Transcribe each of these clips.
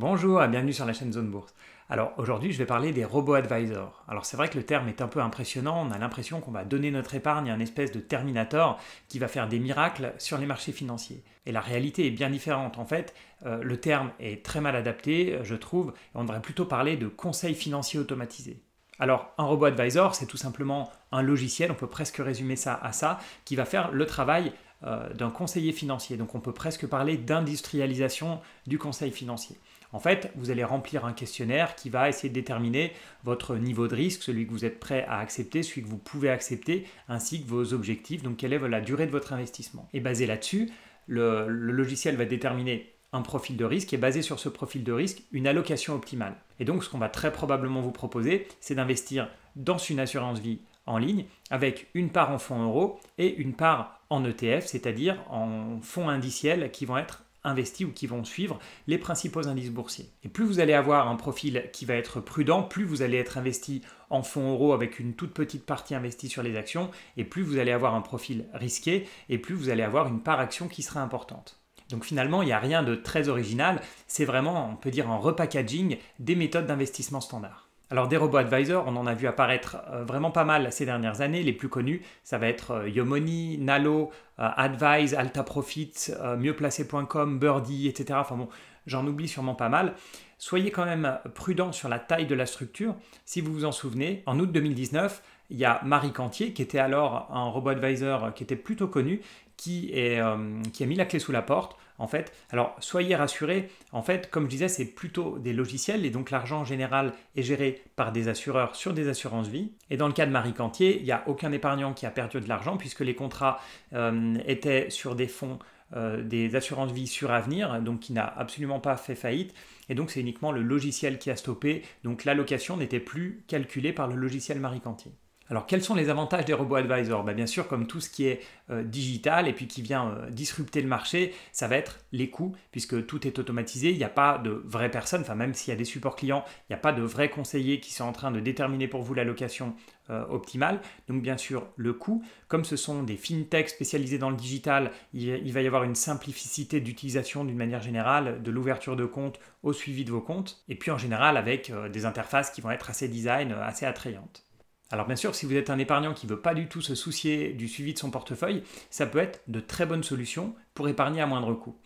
Bonjour et bienvenue sur la chaîne Zone Bourse. Alors aujourd'hui je vais parler des robots advisors. Alors c'est vrai que le terme est un peu impressionnant, on a l'impression qu'on va donner notre épargne à un espèce de Terminator qui va faire des miracles sur les marchés financiers. Et la réalité est bien différente. En fait, euh, le terme est très mal adapté, euh, je trouve, on devrait plutôt parler de conseil financier automatisé. Alors, un robot advisor, c'est tout simplement un logiciel, on peut presque résumer ça à ça, qui va faire le travail euh, d'un conseiller financier. Donc, on peut presque parler d'industrialisation du conseil financier. En fait, vous allez remplir un questionnaire qui va essayer de déterminer votre niveau de risque, celui que vous êtes prêt à accepter, celui que vous pouvez accepter, ainsi que vos objectifs, donc quelle est la durée de votre investissement. Et basé là-dessus, le, logiciel va déterminer un profil de risque et basé sur ce profil de risque, une allocation optimale. Et donc ce qu'on va très probablement vous proposer, c'est d'investir dans une assurance vie en ligne avec une part en fonds euros et une part en ETF, c'est-à-dire en fonds indiciels qui vont être investis ou qui vont suivre les principaux indices boursiers. Et plus vous allez avoir un profil qui va être prudent, plus vous allez être investi en fonds euros avec une toute petite partie investie sur les actions, et plus vous allez avoir un profil risqué, et plus vous allez avoir une part action qui sera importante. Donc finalement, il n'y a rien de très original, c'est vraiment, on peut dire, un repackaging des méthodes d'investissement standard. Alors des robots advisors, on en a vu apparaître euh, vraiment pas mal ces dernières années. Les plus connus, ça va être euh, Yomoni, Nalo, euh, Advise, Alta Profit, mieuxplacé.com, Birdie, etc. Enfin bon, j'en oublie sûrement pas mal. Soyez quand même prudent sur la taille de la structure. Si vous vous en souvenez, en août 2019, il y a Marie Cantier, qui était alors un robot advisor qui était plutôt connu, qui a mis la clé sous la porte en fait, alors soyez rassurés, en fait, comme je disais, c'est plutôt des logiciels et donc l'argent en général est géré par des assureurs sur des assurances vie. Et dans le cas de Marie Cantier, il n'y a aucun épargnant qui a perdu de l'argent puisque les contrats euh, étaient sur des fonds euh, des assurances vie sur avenir, donc qui n'a absolument pas fait faillite. Et donc c'est uniquement le logiciel qui a stoppé. Donc l'allocation n'était plus calculée par le logiciel Marie Cantier. Alors quels sont les avantages des robots advisors bah, Bien sûr, comme tout ce qui est euh, digital et puis qui vient euh, disrupter le marché, ça va être les coûts, puisque tout est automatisé, il n'y a pas de vraies personnes, enfin même s'il y a des supports clients, il n'y a pas de vrais conseillers qui sont en train de déterminer pour vous la location euh, optimale. Donc bien sûr, le coût, comme ce sont des fintechs spécialisés dans le digital, il, il va y avoir une simplicité d'utilisation d'une manière générale, de l'ouverture de compte au suivi de vos comptes, et puis en général avec des interfaces qui vont être assez design, assez attrayantes. Alors bien sûr, si vous êtes un épargnant qui ne veut pas du tout se soucier du suivi de son portefeuille, ça peut être de très bonnes solutions pour épargner à moindre coût.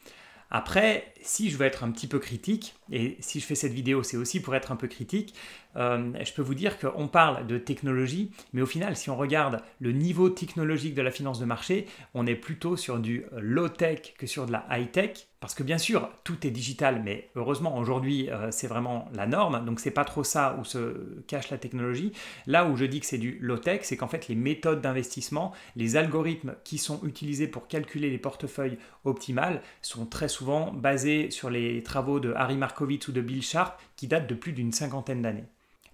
Après, si je veux être un petit peu critique, et si je fais cette vidéo, c'est aussi pour être un peu critique, euh, je peux vous dire qu'on parle de technologie, mais au final, si on regarde le niveau technologique de la finance de marché, on est plutôt sur du low-tech que sur de la high-tech. Parce que bien sûr, tout est digital, mais heureusement, aujourd'hui, euh, c'est vraiment la norme. Donc, c'est pas trop ça où se cache la technologie. Là où je dis que c'est du low-tech, c'est qu'en fait, les méthodes d'investissement, les algorithmes qui sont utilisés pour calculer les portefeuilles optimales sont très souvent basés sur les travaux de Harry Markowitz ou de Bill Sharp qui datent de plus d'une cinquantaine d'années.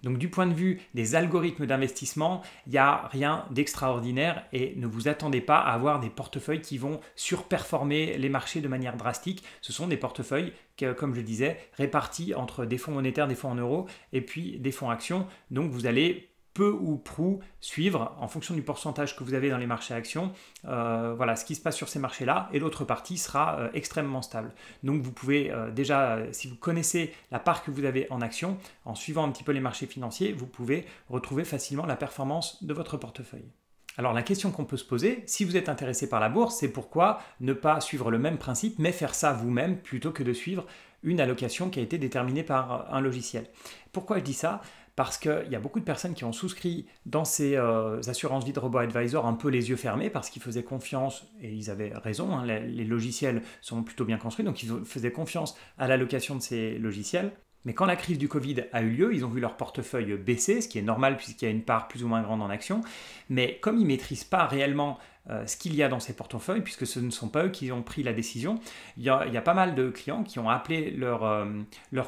Donc du point de vue des algorithmes d'investissement, il n'y a rien d'extraordinaire et ne vous attendez pas à avoir des portefeuilles qui vont surperformer les marchés de manière drastique. Ce sont des portefeuilles comme je le disais, répartis entre des fonds monétaires, des fonds en euros et puis des fonds actions. Donc vous allez peu ou prou suivre en fonction du pourcentage que vous avez dans les marchés actions, euh, voilà ce qui se passe sur ces marchés-là, et l'autre partie sera euh, extrêmement stable. Donc vous pouvez euh, déjà, si vous connaissez la part que vous avez en actions, en suivant un petit peu les marchés financiers, vous pouvez retrouver facilement la performance de votre portefeuille. Alors la question qu'on peut se poser, si vous êtes intéressé par la bourse, c'est pourquoi ne pas suivre le même principe, mais faire ça vous-même plutôt que de suivre une allocation qui a été déterminée par un logiciel. Pourquoi je dis ça parce qu'il y a beaucoup de personnes qui ont souscrit dans ces euh, assurances vie de robo-advisor un peu les yeux fermés parce qu'ils faisaient confiance, et ils avaient raison, hein, les, les, logiciels sont plutôt bien construits, donc ils faisaient confiance à l'allocation de ces logiciels. Mais quand la crise du Covid a eu lieu, ils ont vu leur portefeuille baisser, ce qui est normal puisqu'il y a une part plus ou moins grande en action, Mais comme ils ne maîtrisent pas réellement euh, ce qu'il y a dans ces portefeuilles, puisque ce ne sont pas eux qui ont pris la décision, il y a, pas mal de clients qui ont appelé leur, euh,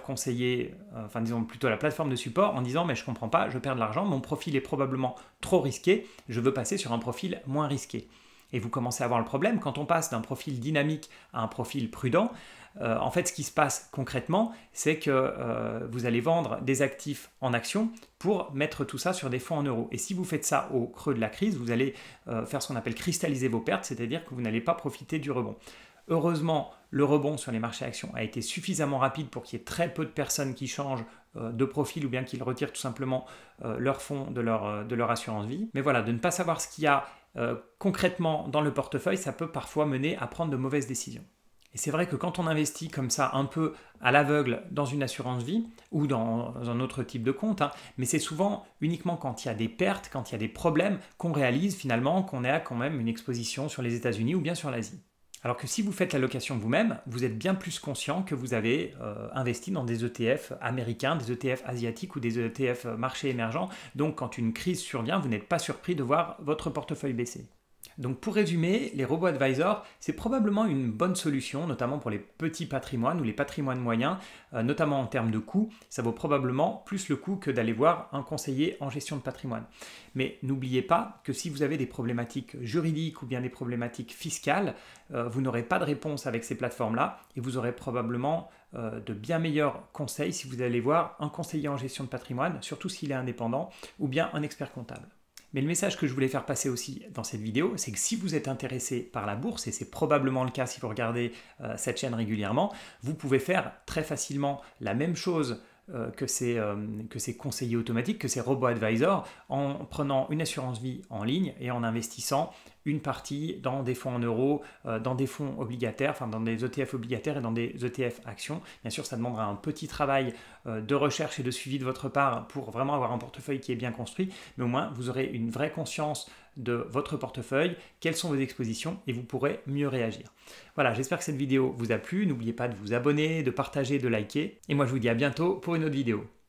conseiller, euh, enfin disons plutôt la plateforme de support, en disant mais je ne comprends pas, je perds de l'argent, mon profil est probablement trop risqué, je veux passer sur un profil moins risqué. Et vous commencez à avoir le problème. Quand on passe d'un profil dynamique à un profil prudent, euh, en fait, ce qui se passe concrètement, c'est que euh, vous allez vendre des actifs en actions pour mettre tout ça sur des fonds en euros. Et si vous faites ça au creux de la crise, vous allez euh, faire ce qu'on appelle cristalliser vos pertes, c'est-à-dire que vous n'allez pas profiter du rebond. Heureusement, le rebond sur les marchés actions a été suffisamment rapide pour qu'il y ait très peu de personnes qui changent de profil ou bien qu'ils retirent tout simplement leur fonds de leur, de leur assurance vie. Mais voilà, de ne pas savoir ce qu'il y a euh, concrètement dans le portefeuille, ça peut parfois mener à prendre de mauvaises décisions. Et c'est vrai que quand on investit comme ça un peu à l'aveugle dans une assurance vie ou dans un autre type de compte, hein, mais c'est souvent uniquement quand il y a des pertes, quand il y a des problèmes qu'on réalise finalement qu'on a quand même une exposition sur les États-Unis ou bien sur l'Asie. Alors que si vous faites la location vous-même, vous êtes bien plus conscient que vous avez euh, investi dans des ETF américains, des ETF asiatiques ou des ETF euh, marchés émergents. Donc quand une crise survient, vous n'êtes pas surpris de voir votre portefeuille baisser. Donc pour résumer, les robots advisors, c'est probablement une bonne solution, notamment pour les petits patrimoines ou les patrimoines moyens, euh, notamment en termes de coûts. Ça vaut probablement plus le coût que d'aller voir un conseiller en gestion de patrimoine. Mais n'oubliez pas que si vous avez des problématiques juridiques ou bien des problématiques fiscales, euh, vous n'aurez pas de réponse avec ces plateformes-là et vous aurez probablement euh, de bien meilleurs conseils si vous allez voir un conseiller en gestion de patrimoine, surtout s'il est indépendant, ou bien un expert comptable. Mais le message que je voulais faire passer aussi dans cette vidéo, c'est que si vous êtes intéressé par la bourse, et c'est probablement le cas si vous regardez euh, cette chaîne régulièrement, vous pouvez faire très facilement la même chose euh, que, ces, euh, que ces conseillers automatiques, que ces robots advisors, en prenant une assurance vie en ligne et en investissant une partie dans des fonds en euros, euh, dans des fonds obligataires, enfin dans des ETF obligataires et dans des ETF actions. Bien sûr, ça demandera un petit travail euh, de recherche et de suivi de votre part pour vraiment avoir un portefeuille qui est bien construit, mais au moins vous aurez une vraie conscience de votre portefeuille, quelles sont vos expositions et vous pourrez mieux réagir. Voilà, j'espère que cette vidéo vous a plu. N'oubliez pas de vous abonner, de partager, de liker. Et moi, je vous dis à bientôt pour une autre vidéo.